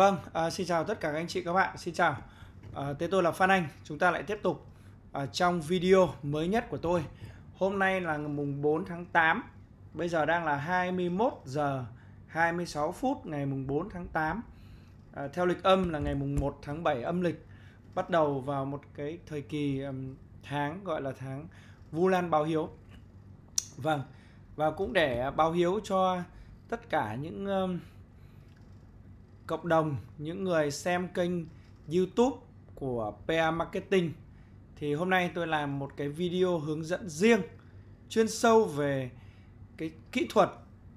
Vâng, à, xin chào tất cả các anh chị các bạn, xin chào. À, tên tôi là Phan Anh, chúng ta lại tiếp tục à, trong video mới nhất của tôi. Hôm nay là mùng 4 tháng 8, bây giờ đang là 21 giờ 26 phút ngày mùng 4 tháng 8. À, theo lịch âm là ngày mùng 1 tháng 7 âm lịch, bắt đầu vào một cái thời kỳ um, tháng gọi là tháng Vu Lan báo hiếu. Vâng, và cũng để à, báo hiếu cho tất cả những um, cộng đồng những người xem kênh YouTube của PA Marketing thì hôm nay tôi làm một cái video hướng dẫn riêng chuyên sâu về cái kỹ thuật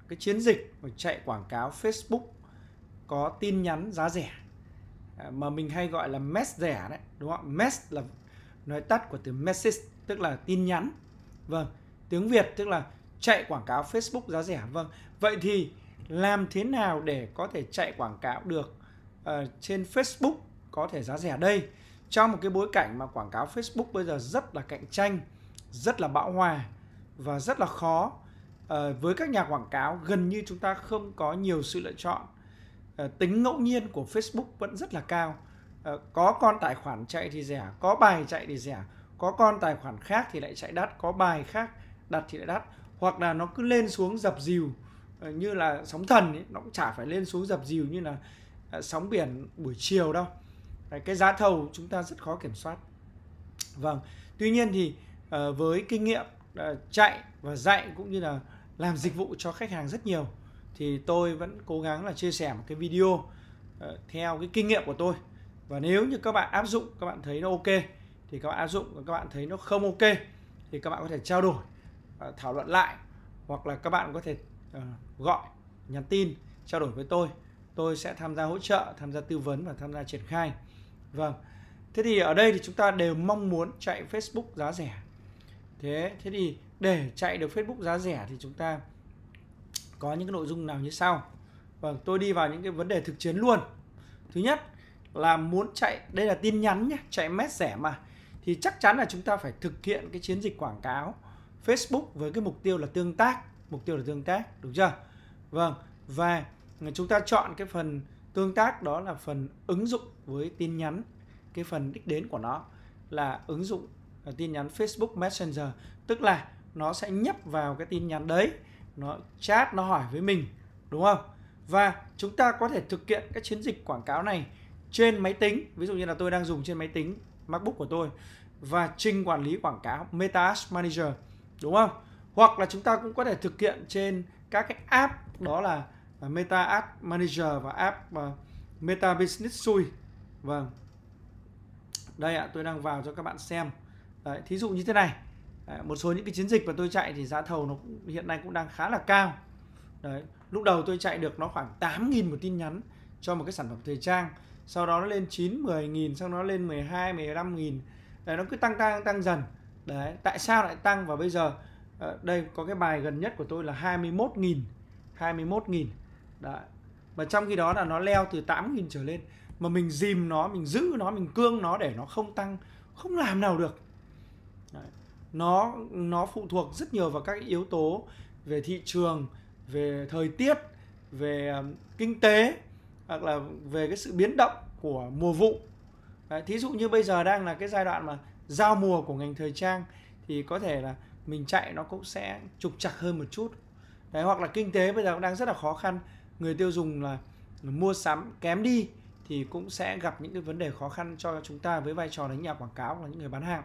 cái chiến dịch mà chạy quảng cáo Facebook có tin nhắn giá rẻ à, mà mình hay gọi là mess rẻ đấy đúng không mess là nói tắt của từ message tức là tin nhắn vâng tiếng Việt tức là chạy quảng cáo Facebook giá rẻ vâng vậy thì làm thế nào để có thể chạy quảng cáo được uh, trên Facebook có thể giá rẻ đây trong một cái bối cảnh mà quảng cáo Facebook bây giờ rất là cạnh tranh rất là bão hòa và rất là khó uh, với các nhà quảng cáo gần như chúng ta không có nhiều sự lựa chọn uh, tính ngẫu nhiên của Facebook vẫn rất là cao uh, có con tài khoản chạy thì rẻ có bài chạy thì rẻ có con tài khoản khác thì lại chạy đắt có bài khác đặt thì lại đắt hoặc là nó cứ lên xuống dập dìu Ờ, như là sóng thần ấy, nó cũng chả phải lên xuống dập dìu như là à, sóng biển buổi chiều đâu cái giá thầu chúng ta rất khó kiểm soát vâng tuy nhiên thì ờ, với kinh nghiệm ờ, chạy và dạy cũng như là làm dịch vụ cho khách hàng rất nhiều thì tôi vẫn cố gắng là chia sẻ một cái video theo cái kinh nghiệm của tôi và nếu như các bạn áp dụng các bạn thấy nó ok thì các bạn áp dụng và các bạn thấy nó không ok thì các bạn có thể trao đổi thảo luận lại hoặc là các bạn có thể Ờ, gọi nhắn tin trao đổi với tôi tôi sẽ tham gia hỗ trợ tham gia tư vấn và tham gia triển khai vâng thế thì ở đây thì chúng ta đều mong muốn chạy Facebook giá rẻ thế thế thì để chạy được Facebook giá rẻ thì chúng ta có những cái nội dung nào như sau vâng tôi đi vào những cái vấn đề thực chiến luôn thứ nhất là muốn chạy đây là tin nhắn nhé chạy mét rẻ mà thì chắc chắn là chúng ta phải thực hiện cái chiến dịch quảng cáo Facebook với cái mục tiêu là tương tác mục tiêu là tương tác đúng chưa vâng và chúng ta chọn cái phần tương tác đó là phần ứng dụng với tin nhắn cái phần đích đến của nó là ứng dụng là tin nhắn Facebook Messenger tức là nó sẽ nhấp vào cái tin nhắn đấy nó chat nó hỏi với mình đúng không và chúng ta có thể thực hiện các chiến dịch quảng cáo này trên máy tính ví dụ như là tôi đang dùng trên máy tính MacBook của tôi và trình quản lý quảng cáo Meta Manager đúng không hoặc là chúng ta cũng có thể thực hiện trên các cái app đó là à, Meta App Manager và app và Meta Business Suite vâng đây ạ tôi đang vào cho các bạn xem Đấy, thí dụ như thế này Đấy, một số những cái chiến dịch mà tôi chạy thì giá thầu nó cũng, hiện nay cũng đang khá là cao Đấy, lúc đầu tôi chạy được nó khoảng 8.000 một tin nhắn cho một cái sản phẩm thời trang sau đó nó lên 9 10.000 sau đó nó lên 12 15.000 Đấy, nó cứ tăng tăng tăng dần Đấy, tại sao lại tăng và bây giờ Ờ, đây có cái bài gần nhất của tôi là 21.000 21.000 đấy và trong khi đó là nó leo từ 8.000 trở lên mà mình dìm nó mình giữ nó mình cương nó để nó không tăng không làm nào được đấy. nó nó phụ thuộc rất nhiều vào các yếu tố về thị trường về thời tiết về kinh tế hoặc là về cái sự biến động của mùa vụ Đấy, thí dụ như bây giờ đang là cái giai đoạn mà giao mùa của ngành thời trang thì có thể là mình chạy nó cũng sẽ trục chặt hơn một chút đấy hoặc là kinh tế bây giờ cũng đang rất là khó khăn người tiêu dùng là mua sắm kém đi thì cũng sẽ gặp những cái vấn đề khó khăn cho chúng ta với vai trò là nhà quảng cáo là những người bán hàng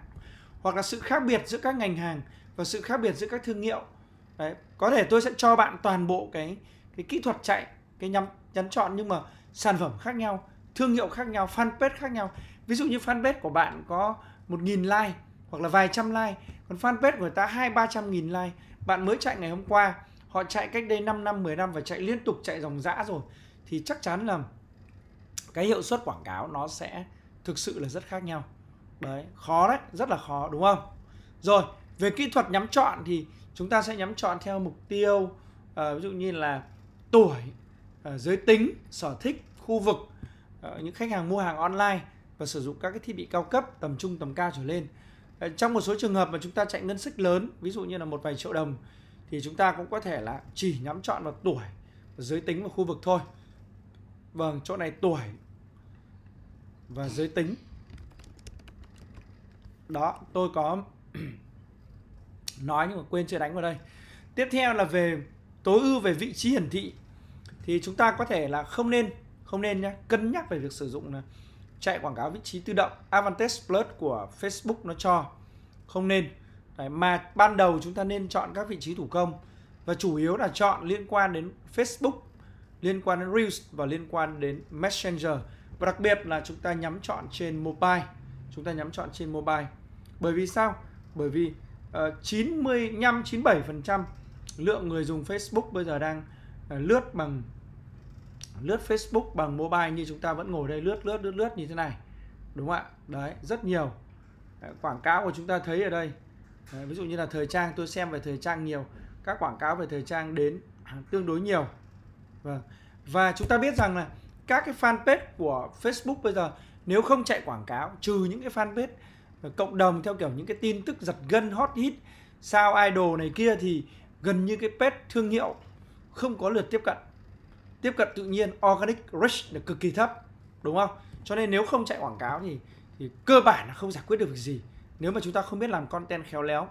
hoặc là sự khác biệt giữa các ngành hàng và sự khác biệt giữa các thương hiệu đấy có thể tôi sẽ cho bạn toàn bộ cái cái kỹ thuật chạy cái nhắm nhắn chọn nhưng mà sản phẩm khác nhau thương hiệu khác nhau fanpage khác nhau ví dụ như fanpage của bạn có một nghìn like hoặc là vài trăm like còn fanpage của người ta hai ba trăm nghìn like bạn mới chạy ngày hôm qua họ chạy cách đây 5 năm 10 năm và chạy liên tục chạy dòng dã rồi thì chắc chắn là cái hiệu suất quảng cáo nó sẽ thực sự là rất khác nhau đấy khó đấy rất là khó đúng không rồi về kỹ thuật nhắm chọn thì chúng ta sẽ nhắm chọn theo mục tiêu uh, ví dụ như là tuổi uh, giới tính sở thích khu vực uh, những khách hàng mua hàng online và sử dụng các cái thiết bị cao cấp tầm trung tầm cao trở lên Ờ, trong một số trường hợp mà chúng ta chạy ngân sách lớn ví dụ như là một vài triệu đồng thì chúng ta cũng có thể là chỉ nhắm chọn vào tuổi và giới tính và khu vực thôi vâng chỗ này tuổi và giới tính đó tôi có nói nhưng mà quên chưa đánh vào đây tiếp theo là về tối ưu về vị trí hiển thị thì chúng ta có thể là không nên không nên nhé cân nhắc về việc sử dụng là chạy quảng cáo vị trí tự động Advantage Plus của Facebook nó cho không nên Đấy, mà ban đầu chúng ta nên chọn các vị trí thủ công và chủ yếu là chọn liên quan đến Facebook liên quan đến Reels và liên quan đến Messenger và đặc biệt là chúng ta nhắm chọn trên mobile chúng ta nhắm chọn trên mobile bởi vì sao bởi vì uh, 95 97 lượng người dùng Facebook bây giờ đang uh, lướt bằng lướt Facebook bằng mobile như chúng ta vẫn ngồi đây lướt lướt lướt lướt như thế này đúng không ạ đấy rất nhiều đấy, quảng cáo của chúng ta thấy ở đây đấy, ví dụ như là thời trang tôi xem về thời trang nhiều các quảng cáo về thời trang đến tương đối nhiều vâng và chúng ta biết rằng là các cái fanpage của Facebook bây giờ nếu không chạy quảng cáo trừ những cái fanpage ờ, cộng đồng theo kiểu những cái tin tức giật gân hot hit sao idol này kia thì gần như cái page thương hiệu không có lượt tiếp cận tiếp cận tự nhiên organic reach là cực kỳ thấp đúng không cho nên nếu không chạy quảng cáo thì thì cơ bản là không giải quyết được việc gì nếu mà chúng ta không biết làm content khéo léo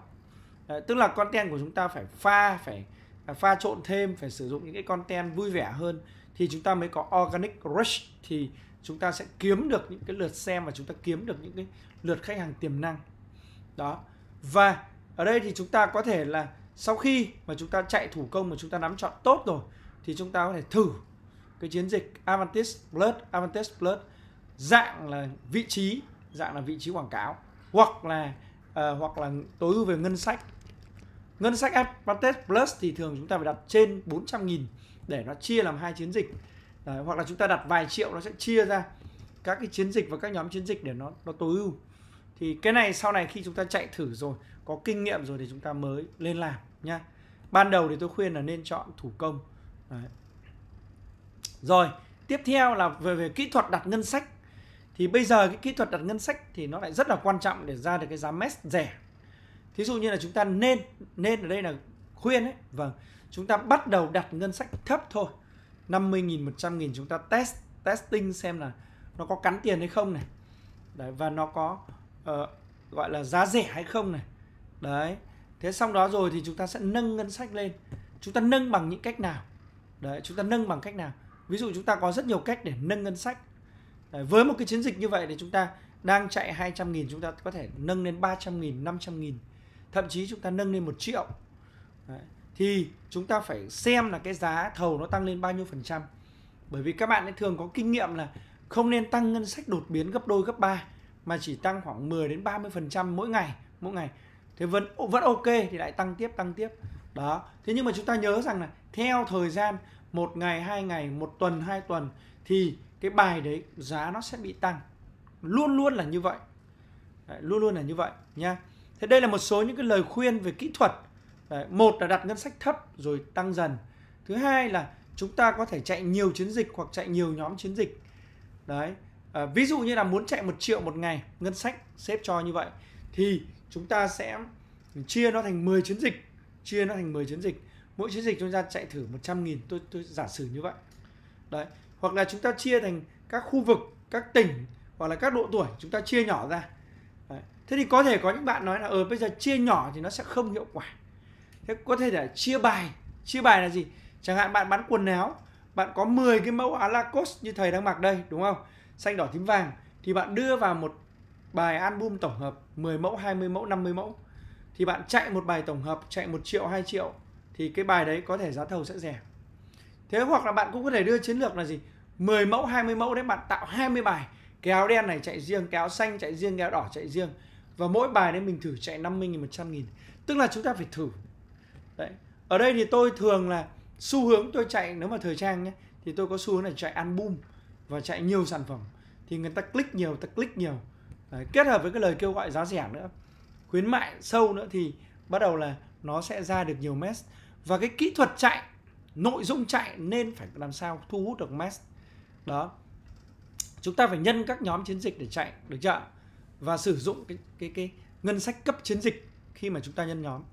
à, tức là content của chúng ta phải pha phải à, pha trộn thêm phải sử dụng những cái content vui vẻ hơn thì chúng ta mới có organic reach thì chúng ta sẽ kiếm được những cái lượt xem và chúng ta kiếm được những cái lượt khách hàng tiềm năng đó và ở đây thì chúng ta có thể là sau khi mà chúng ta chạy thủ công mà chúng ta nắm chọn tốt rồi thì chúng ta có thể thử cái chiến dịch Avantis Plus, Avantis Plus dạng là vị trí, dạng là vị trí quảng cáo hoặc là uh, hoặc là tối ưu về ngân sách. Ngân sách Avantis Plus thì thường chúng ta phải đặt trên 400.000 để nó chia làm hai chiến dịch. Đấy, hoặc là chúng ta đặt vài triệu nó sẽ chia ra các cái chiến dịch và các nhóm chiến dịch để nó nó tối ưu. Thì cái này sau này khi chúng ta chạy thử rồi, có kinh nghiệm rồi thì chúng ta mới lên làm nha. Ban đầu thì tôi khuyên là nên chọn thủ công Đấy. Rồi, tiếp theo là về, về kỹ thuật đặt ngân sách. Thì bây giờ cái kỹ thuật đặt ngân sách thì nó lại rất là quan trọng để ra được cái giá MES rẻ. Thí dụ như là chúng ta nên, nên ở đây là khuyên ấy, vâng, chúng ta bắt đầu đặt ngân sách thấp thôi. 50.000, 100.000 chúng ta test, testing xem là nó có cắn tiền hay không này. Đấy, và nó có uh, gọi là giá rẻ hay không này. Đấy, thế xong đó rồi thì chúng ta sẽ nâng ngân sách lên. Chúng ta nâng bằng những cách nào? đấy chúng ta nâng bằng cách nào ví dụ chúng ta có rất nhiều cách để nâng ngân sách đấy, với một cái chiến dịch như vậy thì chúng ta đang chạy 200.000 chúng ta có thể nâng lên 300.000 500.000 thậm chí chúng ta nâng lên 1 triệu đấy. thì chúng ta phải xem là cái giá thầu nó tăng lên bao nhiêu phần trăm bởi vì các bạn ấy thường có kinh nghiệm là không nên tăng ngân sách đột biến gấp đôi gấp ba mà chỉ tăng khoảng 10 đến 30 phần trăm mỗi ngày mỗi ngày thế vẫn vẫn ok thì lại tăng tiếp tăng tiếp đó thế nhưng mà chúng ta nhớ rằng là theo thời gian một ngày hai ngày một tuần hai tuần thì cái bài đấy giá nó sẽ bị tăng luôn luôn là như vậy đấy, luôn luôn là như vậy nha thế đây là một số những cái lời khuyên về kỹ thuật đấy, một là đặt ngân sách thấp rồi tăng dần thứ hai là chúng ta có thể chạy nhiều chiến dịch hoặc chạy nhiều nhóm chiến dịch đấy à, ví dụ như là muốn chạy một triệu một ngày ngân sách xếp cho như vậy thì chúng ta sẽ chia nó thành 10 chiến dịch chia nó thành 10 chiến dịch mỗi chiến dịch chúng ta chạy thử 100.000 tôi tôi giả sử như vậy đấy hoặc là chúng ta chia thành các khu vực các tỉnh hoặc là các độ tuổi chúng ta chia nhỏ ra đấy. thế thì có thể có những bạn nói là ờ bây giờ chia nhỏ thì nó sẽ không hiệu quả thế có thể là chia bài chia bài là gì chẳng hạn bạn bán quần áo bạn có 10 cái mẫu alacos à như thầy đang mặc đây đúng không xanh đỏ tím vàng thì bạn đưa vào một bài album tổng hợp 10 mẫu 20 mẫu 50 mẫu thì bạn chạy một bài tổng hợp chạy 1 triệu 2 triệu thì cái bài đấy có thể giá thầu sẽ rẻ thế hoặc là bạn cũng có thể đưa chiến lược là gì 10 mẫu 20 mẫu đấy bạn tạo 20 bài cái áo đen này chạy riêng cái áo xanh chạy riêng cái áo đỏ chạy riêng và mỗi bài đấy mình thử chạy 50 nghìn 100 nghìn tức là chúng ta phải thử đấy ở đây thì tôi thường là xu hướng tôi chạy nếu mà thời trang nhé thì tôi có xu hướng là chạy album và chạy nhiều sản phẩm thì người ta click nhiều ta click nhiều đấy, kết hợp với cái lời kêu gọi giá rẻ nữa khuyến mại sâu nữa thì bắt đầu là nó sẽ ra được nhiều mess và cái kỹ thuật chạy nội dung chạy nên phải làm sao thu hút được mess đó chúng ta phải nhân các nhóm chiến dịch để chạy được chưa và sử dụng cái cái cái ngân sách cấp chiến dịch khi mà chúng ta nhân nhóm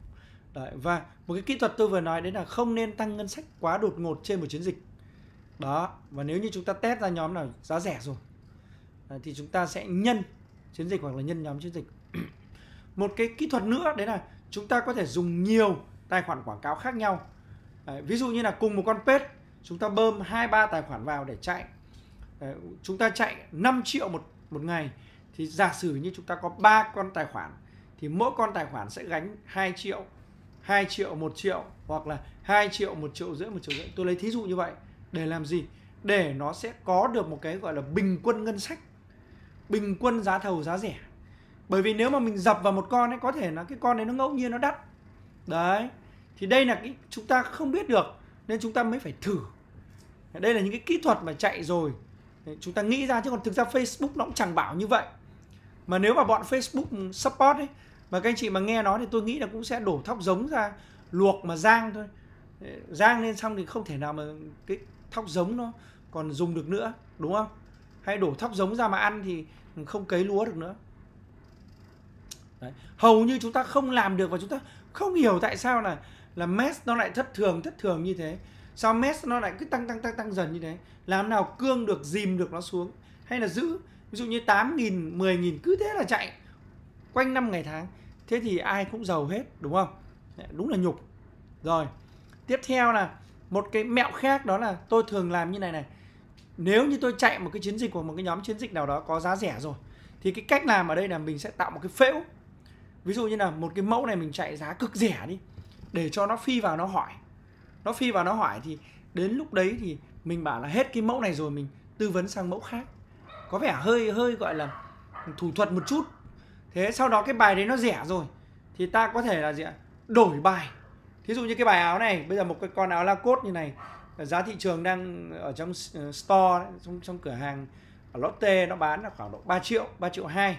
Đấy, và một cái kỹ thuật tôi vừa nói đấy là không nên tăng ngân sách quá đột ngột trên một chiến dịch đó và nếu như chúng ta test ra nhóm nào giá rẻ rồi à, thì chúng ta sẽ nhân chiến dịch hoặc là nhân nhóm chiến dịch một cái kỹ thuật nữa đấy là chúng ta có thể dùng nhiều tài khoản quảng cáo khác nhau đấy, ví dụ như là cùng một con page chúng ta bơm hai ba tài khoản vào để chạy đấy, chúng ta chạy 5 triệu một một ngày thì giả sử như chúng ta có ba con tài khoản thì mỗi con tài khoản sẽ gánh 2 triệu 2 triệu 1 triệu hoặc là 2 triệu 1 triệu rưỡi 1 triệu rưỡi tôi lấy thí dụ như vậy để làm gì để nó sẽ có được một cái gọi là bình quân ngân sách bình quân giá thầu giá rẻ bởi vì nếu mà mình dập vào một con ấy có thể là cái con đấy nó ngẫu nhiên nó đắt đấy thì đây là cái chúng ta không biết được nên chúng ta mới phải thử đây là những cái kỹ thuật mà chạy rồi chúng ta nghĩ ra chứ còn thực ra Facebook nó cũng chẳng bảo như vậy mà nếu mà bọn Facebook support ấy mà các anh chị mà nghe nói thì tôi nghĩ là cũng sẽ đổ thóc giống ra luộc mà rang thôi rang lên xong thì không thể nào mà cái thóc giống nó còn dùng được nữa đúng không hay đổ thóc giống ra mà ăn thì không cấy lúa được nữa Đấy. hầu như chúng ta không làm được và chúng ta không hiểu tại sao là là mes nó lại thất thường thất thường như thế sao mes nó lại cứ tăng tăng tăng tăng dần như thế làm nào cương được dìm được nó xuống hay là giữ ví dụ như 8.000 10.000 cứ thế là chạy quanh năm ngày tháng thế thì ai cũng giàu hết đúng không đúng là nhục rồi tiếp theo là một cái mẹo khác đó là tôi thường làm như này này nếu như tôi chạy một cái chiến dịch của một cái nhóm chiến dịch nào đó có giá rẻ rồi thì cái cách làm ở đây là mình sẽ tạo một cái phễu ví dụ như là một cái mẫu này mình chạy giá cực rẻ đi để cho nó phi vào nó hỏi nó phi vào nó hỏi thì đến lúc đấy thì mình bảo là hết cái mẫu này rồi mình tư vấn sang mẫu khác có vẻ hơi hơi gọi là thủ thuật một chút thế sau đó cái bài đấy nó rẻ rồi thì ta có thể là gì ạ đổi bài thí dụ như cái bài áo này bây giờ một cái con áo la cốt như này giá thị trường đang ở trong ờ, store trong trong cửa hàng ở Lotte nó bán là khoảng độ 3 triệu 3 triệu hai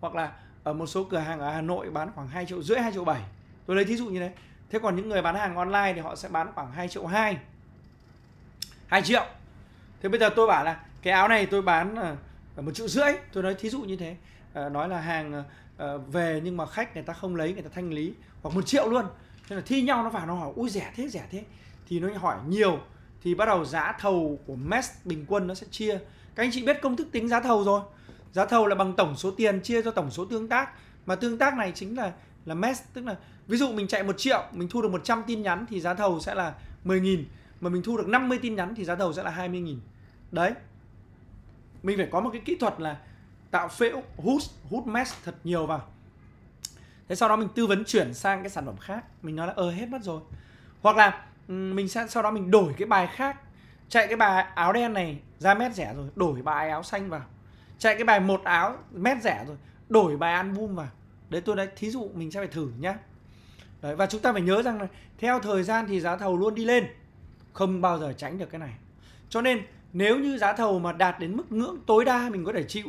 hoặc là ở một số cửa hàng ở Hà Nội bán khoảng 2 triệu rưỡi 2 triệu 7 tôi lấy thí dụ như thế thế còn những người bán hàng online thì họ sẽ bán khoảng 2 triệu 2 2 triệu thế bây giờ tôi bảo là cái áo này tôi bán ờ, ở một triệu rưỡi tôi nói thí dụ như thế ờ, nói là hàng ờ, về nhưng mà khách người ta không lấy người ta thanh lý hoặc một triệu luôn thế là thi nhau nó vào nó hỏi ui rẻ thế rẻ thế thì nó hỏi nhiều thì bắt đầu giá thầu của MES bình quân nó sẽ chia các anh chị biết công thức tính giá thầu rồi giá thầu là bằng tổng số tiền chia cho tổng số tương tác mà tương tác này chính là là mess tức là ví dụ mình chạy 1 triệu mình thu được 100 tin nhắn thì giá thầu sẽ là 10.000 mà mình thu được 50 tin nhắn thì giá thầu sẽ là 20.000 đấy mình phải có một cái kỹ thuật là tạo phễu hút hút mess thật nhiều vào thế sau đó mình tư vấn chuyển sang cái sản phẩm khác mình nói là ờ hết mất rồi hoặc là mình sẽ sau đó mình đổi cái bài khác chạy cái bài áo đen này ra mét rẻ rồi đổi bài áo xanh vào chạy cái bài một áo mét rẻ rồi đổi bài album vào đấy tôi đấy thí dụ mình sẽ phải thử nhá đấy, và chúng ta phải nhớ rằng là theo thời gian thì giá thầu luôn đi lên không bao giờ tránh được cái này cho nên nếu như giá thầu mà đạt đến mức ngưỡng tối đa mình có thể chịu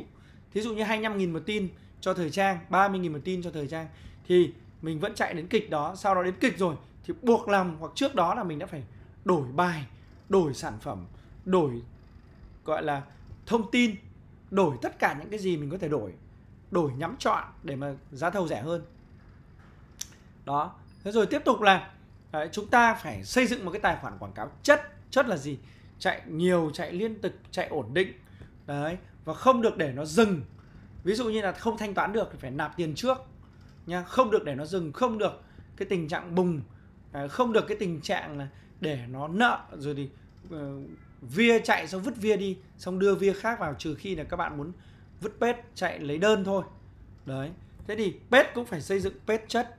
thí dụ như 25.000 một tin cho thời trang 30.000 một tin cho thời trang thì mình vẫn chạy đến kịch đó sau đó đến kịch rồi thì buộc làm hoặc trước đó là mình đã phải đổi bài đổi sản phẩm đổi gọi là thông tin đổi tất cả những cái gì mình có thể đổi đổi nhắm chọn để mà giá thầu rẻ hơn đó thế rồi tiếp tục là đấy, chúng ta phải xây dựng một cái tài khoản quảng cáo chất chất là gì chạy nhiều chạy liên tục chạy ổn định đấy và không được để nó dừng ví dụ như là không thanh toán được thì phải nạp tiền trước nha không được để nó dừng không được cái tình trạng bùng không được cái tình trạng là để nó nợ rồi thì ờ, via chạy xong vứt via đi xong đưa via khác vào trừ khi là các bạn muốn vứt pet chạy lấy đơn thôi đấy thế thì pet cũng phải xây dựng pet chất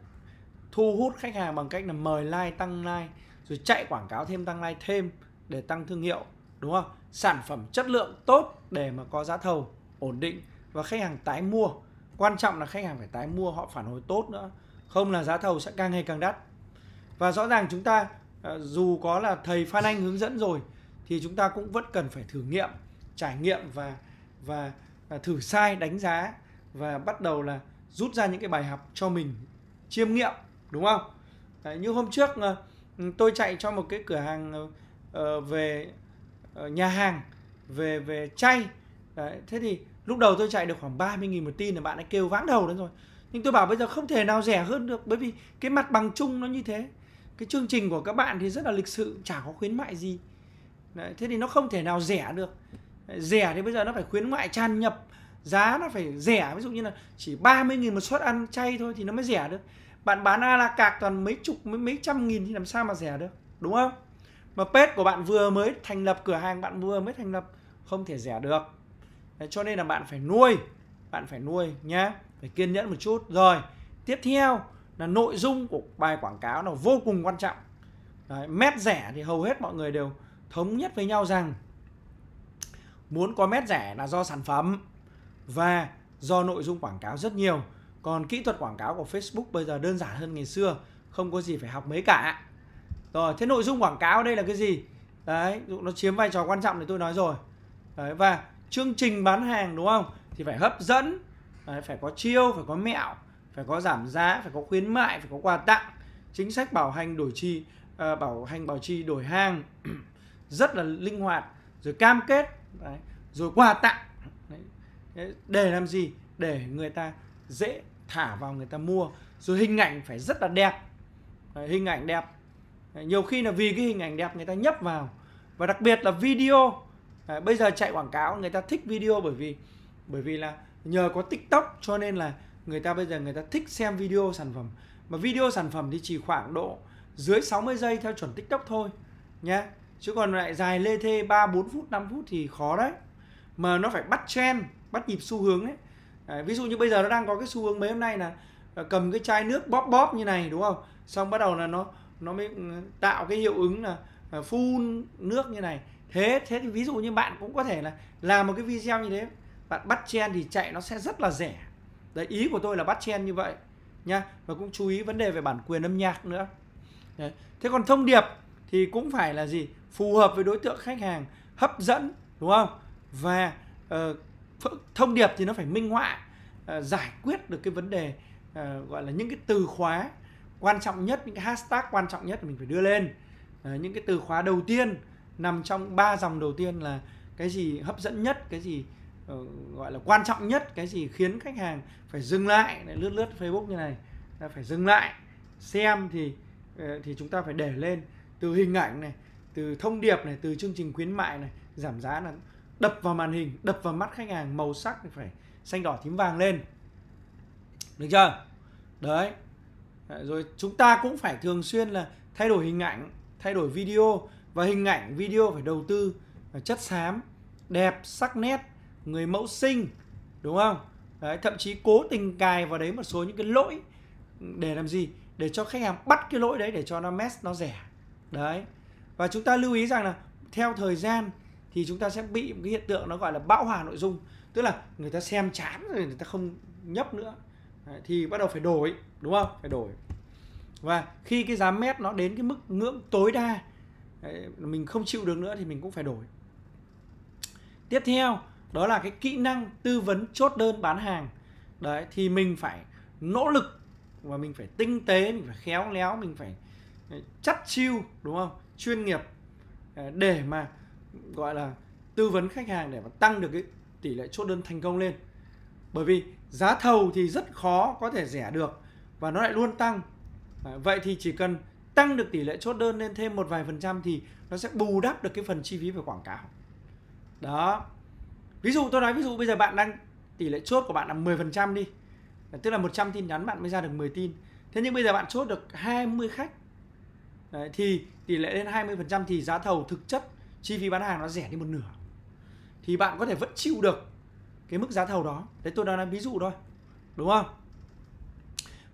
thu hút khách hàng bằng cách là mời like tăng like rồi chạy quảng cáo thêm tăng like thêm để tăng thương hiệu đúng không sản phẩm chất lượng tốt để mà có giá thầu ổn định và khách hàng tái mua quan trọng là khách hàng phải tái mua họ phản hồi tốt nữa không là giá thầu sẽ càng ngày càng đắt và rõ ràng chúng ta ờ, dù có là thầy Phan Anh hướng dẫn rồi thì chúng ta cũng vẫn cần phải thử nghiệm trải nghiệm và và, à, thử sai đánh giá và bắt đầu là rút ra những cái bài học cho mình chiêm nghiệm đúng không Đấy, như hôm trước ờ, ừ, tôi chạy cho một cái cửa hàng ờ, ờ, về nhà hàng về về chay Đấy, thế thì lúc đầu tôi chạy được khoảng 30.000 một tin là bạn ấy kêu váng đầu đến rồi nhưng tôi bảo bây giờ không thể nào rẻ hơn được bởi vì cái mặt bằng chung nó như thế cái chương trình của các bạn thì rất là lịch sự chả có khuyến mại gì Đấy, thế thì nó không thể nào rẻ được rẻ thì bây giờ nó phải khuyến mại tràn nhập giá nó phải rẻ ví dụ như là chỉ 30 nghìn một suất ăn chay thôi thì nó mới rẻ được bạn bán a la cạc toàn mấy chục mấy, mấy trăm nghìn thì làm sao mà rẻ được đúng không mà pet của bạn vừa mới thành lập cửa hàng bạn vừa mới thành lập không thể rẻ được Đấy, cho nên là bạn phải nuôi bạn phải nuôi nhé phải kiên nhẫn một chút rồi tiếp theo là nội dung của bài quảng cáo là vô cùng quan trọng Đấy, mét rẻ thì hầu hết mọi người đều thống nhất với nhau rằng muốn có mét rẻ là do sản phẩm và do nội dung quảng cáo rất nhiều. Còn kỹ thuật quảng cáo của Facebook bây giờ đơn giản hơn ngày xưa, không có gì phải học mấy cả. Rồi, thế nội dung quảng cáo đây là cái gì? Đấy, nó chiếm vai trò quan trọng thì tôi nói rồi. Đấy, và chương trình bán hàng đúng không? Thì phải hấp dẫn, đấy, phải có chiêu, phải có mẹo, phải có giảm giá, phải có khuyến mại, phải có quà tặng, chính sách bảo hành đổi chi, uh, à, bảo hành bảo trì đổi hàng rất là linh hoạt rồi cam kết đấy, rồi quà tặng đấy, để làm gì để người ta dễ thả vào người ta mua rồi hình ảnh phải rất là đẹp đấy, hình ảnh đẹp đấy, nhiều khi là vì cái hình ảnh đẹp người ta nhấp vào và đặc biệt là video đấy, bây giờ chạy quảng cáo người ta thích video bởi vì bởi vì là nhờ có tiktok cho nên là người ta bây giờ người ta thích xem video sản phẩm mà video sản phẩm thì chỉ khoảng độ dưới 60 giây theo chuẩn tiktok thôi nhé chứ còn lại dài lê thê 3 4 phút 5 phút thì khó đấy mà nó phải bắt trend bắt nhịp xu hướng ấy à, ví dụ như bây giờ nó đang có cái xu hướng mấy hôm nay là ờ, cầm cái chai nước bóp bóp như này đúng không xong bắt đầu là nó nó mới ừ, tạo cái hiệu ứng là ờ, phun nước như này thế thế thì ví dụ như bạn cũng có thể là làm một cái video như thế bạn bắt chen thì chạy nó sẽ rất là rẻ đấy ý của tôi là bắt chen như vậy nha và cũng chú ý vấn đề về bản quyền âm nhạc nữa đấy. thế còn thông điệp thì cũng phải là gì phù hợp với đối tượng khách hàng hấp dẫn đúng không và uh, thông điệp thì nó phải minh họa uh, giải quyết được cái vấn đề uh, gọi là những cái từ khóa quan trọng nhất những cái hashtag quan trọng nhất mình phải đưa lên uh, những cái từ khóa đầu tiên nằm trong ba dòng đầu tiên là cái gì hấp dẫn nhất cái gì uh, gọi là quan trọng nhất cái gì khiến khách hàng phải dừng lại lướt lướt facebook như này phải dừng lại xem thì thì chúng ta phải để lên từ hình ảnh này từ thông điệp này từ chương trình khuyến mại này giảm giá là đập vào màn hình đập vào mắt khách hàng màu sắc thì phải xanh đỏ tím vàng lên được chưa đấy rồi chúng ta cũng phải thường xuyên là thay đổi hình ảnh thay đổi video và hình ảnh video phải đầu tư chất xám đẹp sắc nét người mẫu xinh đúng không đấy, thậm chí cố tình cài vào đấy một số những cái lỗi để làm gì để cho khách hàng bắt cái lỗi đấy để cho nó mess nó rẻ đấy và chúng ta lưu ý rằng là theo thời gian thì chúng ta sẽ bị một cái hiện tượng nó gọi là bão hòa nội dung tức là người ta xem chán rồi người ta không nhấp nữa đấy, thì bắt đầu phải đổi đúng không phải đổi và khi cái giá mét nó đến cái mức ngưỡng tối đa đấy, mình không chịu được nữa thì mình cũng phải đổi tiếp theo đó là cái kỹ năng tư vấn chốt đơn bán hàng đấy thì mình phải nỗ lực và mình phải tinh tế mình phải khéo léo mình phải chắt chiêu đúng không chuyên nghiệp ờ, để mà gọi là tư vấn khách hàng để mà tăng được cái tỷ lệ chốt đơn thành công lên bởi vì giá thầu thì rất khó có thể rẻ được và nó lại luôn tăng ờ, vậy thì chỉ cần tăng được tỷ lệ chốt đơn lên thêm một vài phần trăm thì nó sẽ bù đắp được cái phần chi phí về quảng cáo đó ví dụ tôi nói ví dụ bây giờ bạn đang tỷ lệ chốt của bạn là 10% đi tức là 100 tin nhắn bạn mới ra được 10 tin thế nhưng bây giờ bạn chốt được 20 khách Đấy, thì tỷ lệ lên 20% thì giá thầu thực chất chi phí bán hàng nó rẻ đi một nửa thì bạn có thể vẫn chịu được cái mức giá thầu đó đấy tôi đang làm ví dụ thôi đúng không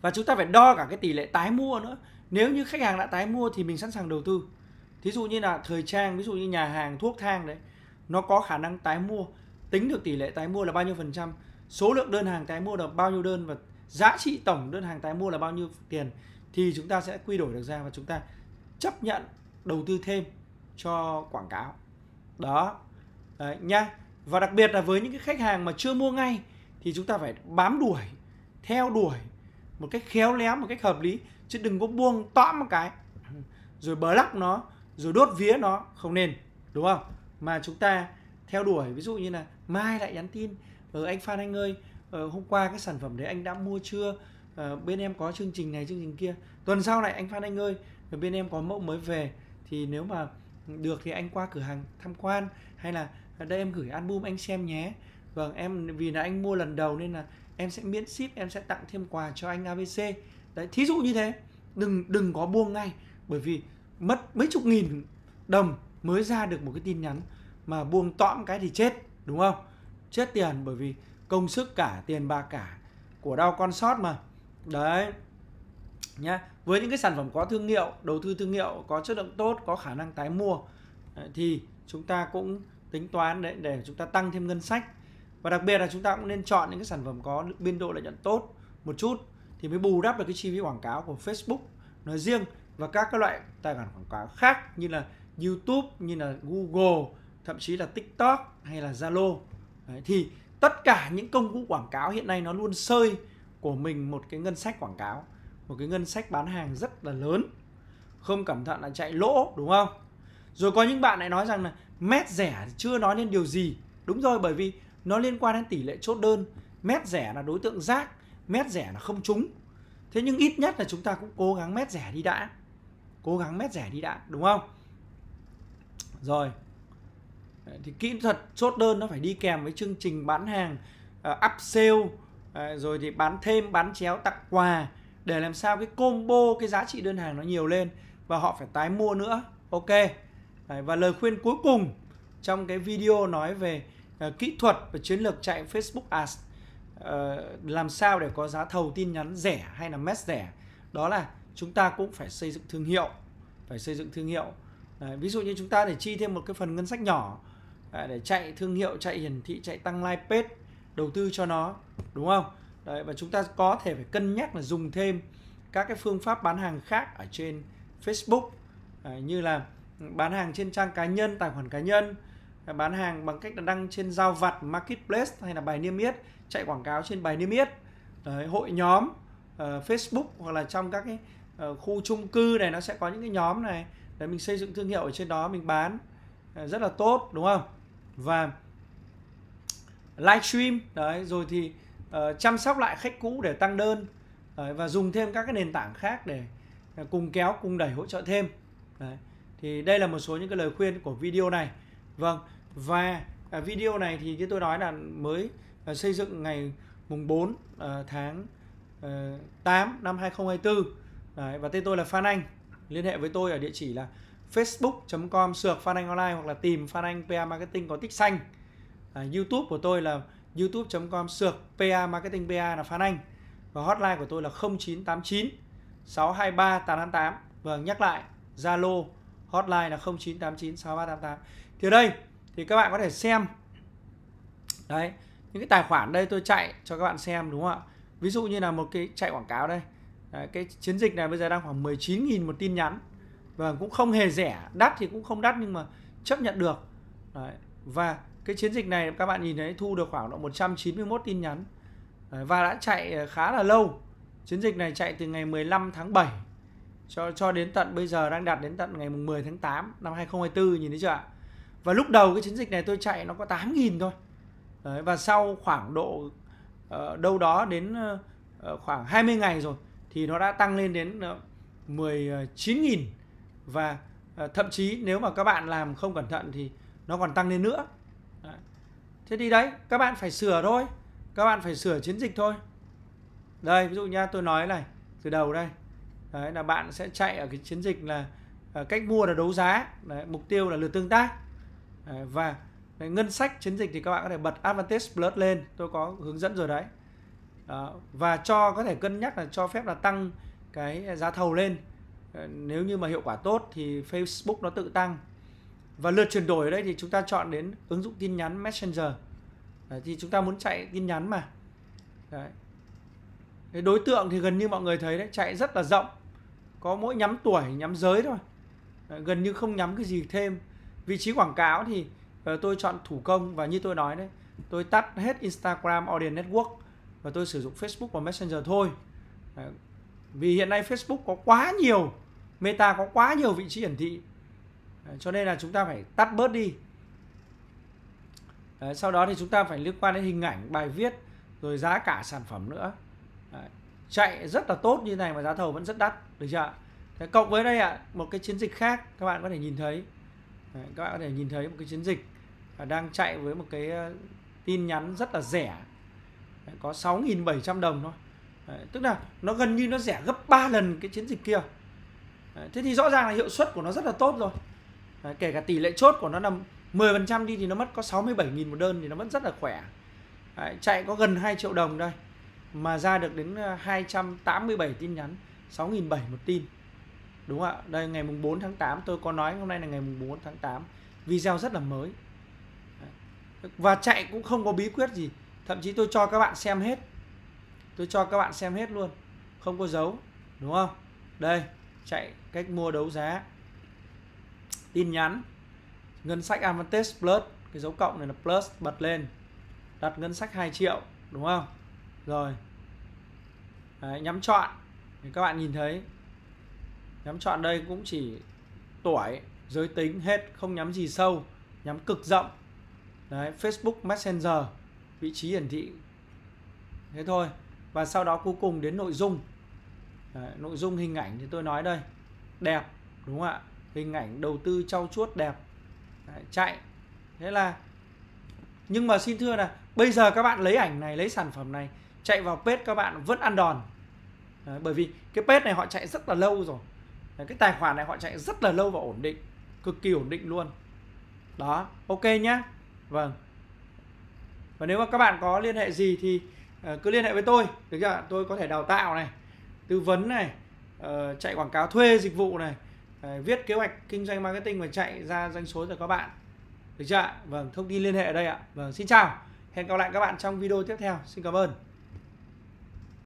và chúng ta phải đo cả cái tỷ lệ tái mua nữa nếu như khách hàng đã tái mua thì mình sẵn sàng đầu tư thí dụ như là thời trang ví dụ như nhà hàng thuốc thang đấy nó có khả năng tái mua tính được tỷ lệ tái mua là bao nhiêu phần trăm số lượng đơn hàng tái mua là bao nhiêu đơn và giá trị tổng đơn hàng tái mua là bao nhiêu tiền thì chúng ta sẽ quy đổi được ra và chúng ta chấp nhận đầu tư thêm cho quảng cáo đó Đấy, nha và đặc biệt là với những cái khách hàng mà chưa mua ngay thì chúng ta phải bám đuổi theo đuổi một cách khéo léo một cách hợp lý chứ đừng có buông tõm một cái rồi bờ lắc nó rồi đốt vía nó không nên đúng không mà chúng ta theo đuổi ví dụ như là mai lại nhắn tin ở ờ, anh Phan anh ơi ờ, hôm qua cái sản phẩm đấy anh đã mua chưa ờ, bên em có chương trình này chương trình kia tuần sau này anh Phan anh ơi rồi bên em có mẫu mới về thì nếu mà được thì anh qua cửa hàng tham quan hay là đây em gửi album anh xem nhé vâng em vì là anh mua lần đầu nên là em sẽ miễn ship em sẽ tặng thêm quà cho anh abc đấy thí dụ như thế đừng đừng có buông ngay bởi vì mất mấy chục nghìn đồng mới ra được một cái tin nhắn mà buông tõm cái thì chết đúng không chết tiền bởi vì công sức cả tiền bạc cả của đau con sót mà đấy nhá với những cái sản phẩm có thương hiệu đầu tư thương hiệu có chất lượng tốt có khả năng tái mua thì chúng ta cũng tính toán để, để chúng ta tăng thêm ngân sách và đặc biệt là chúng ta cũng nên chọn những cái sản phẩm có biên độ lợi nhuận tốt một chút thì mới bù đắp được cái chi phí quảng cáo của Facebook nói riêng và các cái loại tài khoản quảng cáo khác như là YouTube như là Google thậm chí là TikTok hay là Zalo Đấy, thì tất cả những công cụ quảng cáo hiện nay nó luôn sơi của mình một cái ngân sách quảng cáo một cái ngân sách bán hàng rất là lớn không cẩn thận là chạy lỗ đúng không rồi có những bạn lại nói rằng là mét rẻ chưa nói đến điều gì đúng rồi bởi vì nó liên quan đến tỷ lệ chốt đơn mét rẻ là đối tượng rác mét rẻ là không trúng thế nhưng ít nhất là chúng ta cũng cố gắng mét rẻ đi đã cố gắng mét rẻ đi đã đúng không rồi thì kỹ thuật chốt đơn nó phải đi kèm với chương trình bán hàng uh, up uh, rồi thì bán thêm bán chéo tặng quà để làm sao cái combo cái giá trị đơn hàng nó nhiều lên và họ phải tái mua nữa ok Đấy, và lời khuyên cuối cùng trong cái video nói về uh, kỹ thuật và chiến lược chạy Facebook Ads uh, làm sao để có giá thầu tin nhắn rẻ hay là mess rẻ đó là chúng ta cũng phải xây dựng thương hiệu phải xây dựng thương hiệu Đấy, ví dụ như chúng ta để chi thêm một cái phần ngân sách nhỏ à, để chạy thương hiệu chạy hiển thị chạy tăng like page đầu tư cho nó đúng không Đấy, và chúng ta có thể phải cân nhắc là dùng thêm các cái phương pháp bán hàng khác ở trên Facebook Đấy, như là bán hàng trên trang cá nhân, tài khoản cá nhân, bán hàng bằng cách là đăng trên giao vặt marketplace hay là bài niêm yết, chạy quảng cáo trên bài niêm yết, Đấy, hội nhóm, uh, Facebook hoặc là trong các cái uh, khu chung cư này nó sẽ có những cái nhóm này để mình xây dựng thương hiệu ở trên đó mình bán uh, rất là tốt đúng không? Và livestream đấy rồi thì Ờ, chăm sóc lại khách cũ để tăng đơn uh, và dùng thêm các cái nền tảng khác để ờ, cùng kéo cùng đẩy hỗ trợ thêm Đấy. thì đây là một số những cái lời khuyên của video này vâng và à, video này thì cái tôi nói là mới xây dựng ngày mùng 4 uh, tháng uh, 8 năm 2024 Đấy, và tên tôi là Phan Anh liên hệ với tôi ở địa chỉ là facebook.com sược Phan Anh Online hoặc là tìm Phan Anh PA Marketing có tích xanh à, YouTube của tôi là youtube.com sược PA Marketing PA là Phan Anh và hotline của tôi là 0989 623 888 và nhắc lại Zalo hotline là 0989 6388 thì ở đây thì các bạn có thể xem đấy những cái tài khoản đây tôi chạy cho các bạn xem đúng không ạ ví dụ như là một cái chạy quảng cáo đây đấy, cái chiến dịch này bây giờ đang khoảng 19.000 một tin nhắn và vâng, cũng không hề rẻ đắt thì cũng không đắt nhưng mà chấp nhận được đấy. và cái chiến dịch này các bạn nhìn thấy thu được khoảng độ 191 tin nhắn và đã chạy ờ, khá là lâu chiến dịch này chạy từ ngày 15 tháng 7 cho cho đến tận bây giờ đang đạt đến tận ngày 10 tháng 8 năm 2024 nhìn thấy chưa ạ và lúc đầu cái chiến dịch này tôi chạy nó có 8.000 thôi Đấy, và sau khoảng độ uh, đâu đó đến uh, khoảng 20 ngày rồi thì nó đã tăng lên đến uh, 19.000 và uh, thậm chí nếu mà các bạn làm không cẩn thận thì nó còn tăng lên nữa thế thì đấy các bạn phải sửa thôi các bạn phải sửa chiến dịch thôi đây ví dụ nha tôi nói này từ đầu đây đấy là bạn sẽ chạy ở cái chiến dịch là à, cách mua là đấu giá đấy, mục tiêu là lượt tương tác đấy, và đấy, ngân sách chiến dịch thì các bạn có thể bật advantage plus lên tôi có hướng dẫn rồi đấy đó, và cho có thể cân nhắc là cho phép là tăng cái giá thầu lên nếu như mà hiệu quả tốt thì Facebook nó tự tăng và lượt chuyển đổi ở đây thì chúng ta chọn đến ứng dụng tin nhắn messenger Đấy, thì chúng ta muốn chạy tin nhắn mà đấy. Cái đối tượng thì gần như mọi người thấy đấy chạy rất là rộng có mỗi nhắm tuổi nhắm giới thôi đấy, gần như không nhắm cái gì thêm vị trí quảng cáo thì ờ, tôi chọn thủ công và như tôi nói đấy tôi tắt hết Instagram Audience Network và tôi sử dụng Facebook và Messenger thôi đấy. vì hiện nay Facebook có quá nhiều Meta có quá nhiều vị trí hiển thị cho nên là chúng ta phải tắt bớt đi Đấy, sau đó thì chúng ta phải liên quan đến hình ảnh bài viết rồi giá cả sản phẩm nữa Đấy, chạy rất là tốt như này mà giá thầu vẫn rất đắt được chưa Thế cộng với đây ạ à, một cái chiến dịch khác các bạn có thể nhìn thấy Đấy, các bạn có thể nhìn thấy một cái chiến dịch đang chạy với một cái ờ, tin nhắn rất là rẻ Đấy, có 6.700 đồng thôi Đấy, tức là nó gần như nó rẻ gấp 3 lần cái chiến dịch kia Đấy, thế thì rõ ràng là hiệu suất của nó rất là tốt rồi Đấy, kể cả tỷ lệ chốt của nó là 10% đi thì nó mất có 67.000 một đơn thì nó vẫn rất là khỏe Đấy, chạy có gần 2 triệu đồng đây mà ra được đến 287 ờ, tin nhắn 6.700 một tin đúng ạ đây ngày mùng 4 tháng 8 tôi có nói hôm nay là ngày mùng 4 tháng 8 video rất là mới và chạy cũng không có bí quyết gì thậm chí tôi cho các bạn xem hết tôi cho các bạn xem hết luôn không có dấu đúng không đây chạy cách mua đấu giá tin nhắn ngân sách Avantage Plus cái dấu cộng này là plus bật lên đặt ngân sách 2 triệu đúng không rồi Đấy, nhắm chọn thì các bạn nhìn thấy nhắm chọn đây cũng chỉ tuổi giới tính hết không nhắm gì sâu nhắm cực rộng Đấy, Facebook Messenger vị trí hiển thị thế thôi và sau đó cuối cùng đến nội dung Đấy, nội dung hình ảnh thì tôi nói đây đẹp đúng không ạ hình ảnh đầu tư trau chuốt đẹp Đấy, chạy thế là nhưng mà xin thưa là bây giờ các bạn lấy ảnh này lấy sản phẩm này chạy vào page các bạn vẫn ăn đòn Đấy, bởi vì cái page này họ chạy rất là lâu rồi Đấy, cái tài khoản này họ chạy rất là lâu và ổn định cực kỳ ổn định luôn đó ok nhá vâng và nếu mà các bạn có liên hệ gì thì ờ, cứ liên hệ với tôi được chưa tôi có thể đào tạo này tư vấn này ờ, chạy quảng cáo thuê dịch vụ này à, viết kế hoạch kinh doanh marketing và chạy ra doanh số cho các bạn được chưa ạ vâng thông tin liên hệ ở đây ạ vâng xin chào hẹn gặp lại các bạn trong video tiếp theo xin cảm ơn